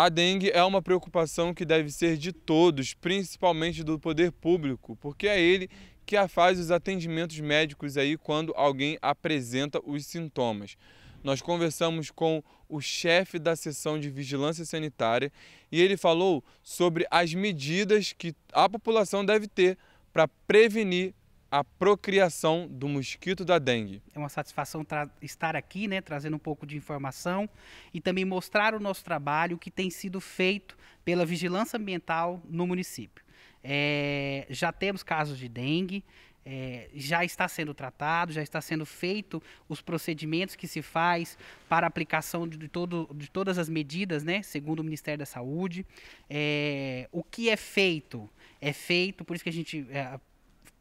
A dengue é uma preocupação que deve ser de todos, principalmente do poder público, porque é ele que faz os atendimentos médicos aí quando alguém apresenta os sintomas. Nós conversamos com o chefe da seção de vigilância sanitária e ele falou sobre as medidas que a população deve ter para prevenir a procriação do mosquito da dengue. É uma satisfação estar aqui, né, trazendo um pouco de informação e também mostrar o nosso trabalho que tem sido feito pela vigilância ambiental no município. É, já temos casos de dengue, é, já está sendo tratado, já está sendo feito os procedimentos que se faz para aplicação de, todo, de todas as medidas, né, segundo o Ministério da Saúde. É, o que é feito? É feito, por isso que a gente é,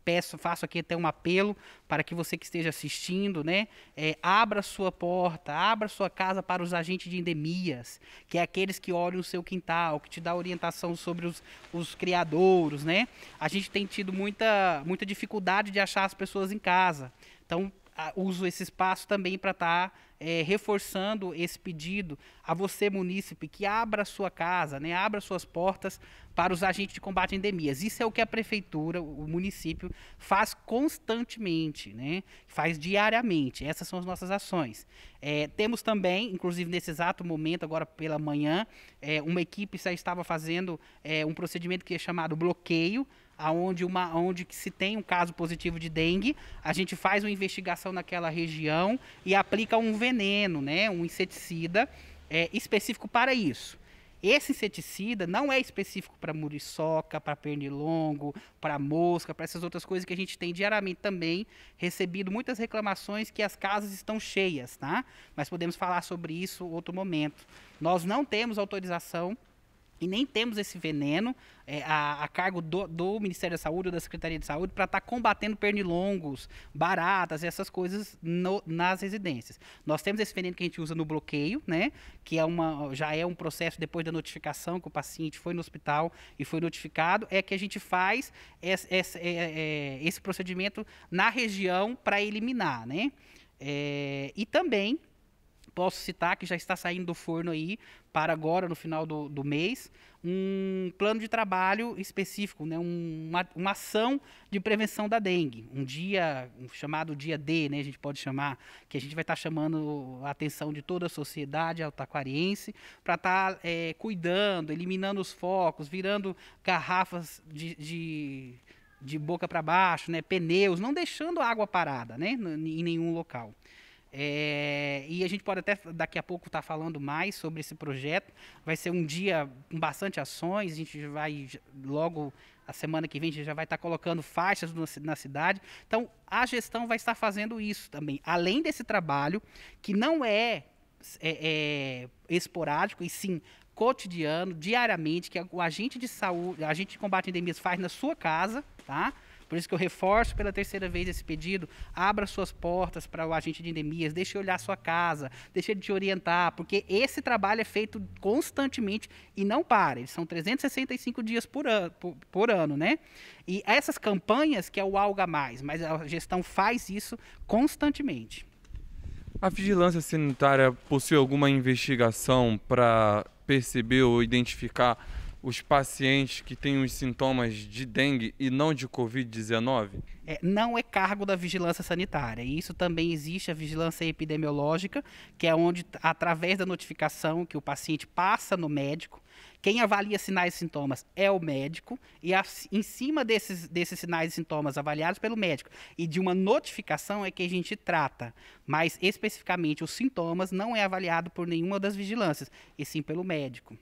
peço, faço aqui até um apelo para que você que esteja assistindo, né, é, abra sua porta, abra sua casa para os agentes de endemias, que é aqueles que olham o seu quintal, que te dá orientação sobre os, os criadouros, né? A gente tem tido muita, muita dificuldade de achar as pessoas em casa. Então, uso esse espaço também para estar tá é, reforçando esse pedido a você, munícipe, que abra sua casa, né, abra suas portas para os agentes de combate a endemias. Isso é o que a prefeitura, o município, faz constantemente, né, faz diariamente. Essas são as nossas ações. É, temos também, inclusive nesse exato momento, agora pela manhã, é, uma equipe já estava fazendo um procedimento que é chamado bloqueio aonde uma onde que se tem um caso positivo de dengue, a gente faz uma investigação naquela região e aplica um veneno, né, um inseticida é, específico para isso. Esse inseticida não é específico para muriçoca, para pernilongo, para mosca, para essas outras coisas que a gente tem diariamente também recebido muitas reclamações que as casas estão cheias, tá? Mas podemos falar sobre isso outro momento. Nós não temos autorização e nem temos esse veneno é, a, a, cargo do, do, Ministério da Saúde ou da Secretaria de Saúde para estar tá combatendo pernilongos, baratas e essas coisas no, nas residências. Nós temos esse veneno que a gente usa no bloqueio, né? Que é uma, já é um processo depois da notificação que o paciente foi no hospital e foi notificado, é que a gente faz esse, esse, é, é, é, esse procedimento na região para eliminar, né? É, e também posso citar que já está saindo do forno aí para agora, no final do, do mês, um plano de trabalho específico, né? uma, uma ação de prevenção da dengue. Um dia, um chamado dia D, né? a gente pode chamar, que a gente vai estar tá chamando a atenção de toda a sociedade altaquariense para estar tá, é, cuidando, eliminando os focos, virando garrafas de, de de boca para baixo, né? pneus, não deixando água parada né? em nenhum local. É e a gente pode até daqui a pouco estar tá falando mais sobre esse projeto. Vai ser um dia com bastante ações, a gente vai logo a semana que vem a gente já vai estar tá colocando faixas na cidade. Então, a gestão vai estar fazendo isso também. Além desse trabalho, que não é, é, é esporádico, e sim cotidiano, diariamente, que o agente de saúde, a agente de combate a endemias faz na sua casa, tá? Por isso que eu reforço pela terceira vez esse pedido. Abra suas portas para o agente de endemias, deixe olhar a sua casa, deixe ele te orientar, porque esse trabalho é feito constantemente e não para. Eles são 365 dias por ano, por, por ano né? E essas campanhas que é o alga mais, mas a gestão faz isso constantemente. A vigilância sanitária possui alguma investigação para perceber ou identificar os pacientes que têm os sintomas de dengue e não de Covid-19? É, não é cargo da vigilância sanitária. E isso também existe a vigilância epidemiológica, que é onde, através da notificação que o paciente passa no médico, quem avalia sinais e sintomas é o médico, e a, em cima desses, desses sinais e sintomas avaliados pelo médico e de uma notificação é que a gente trata, mas especificamente os sintomas não é avaliado por nenhuma das vigilâncias, e sim pelo médico.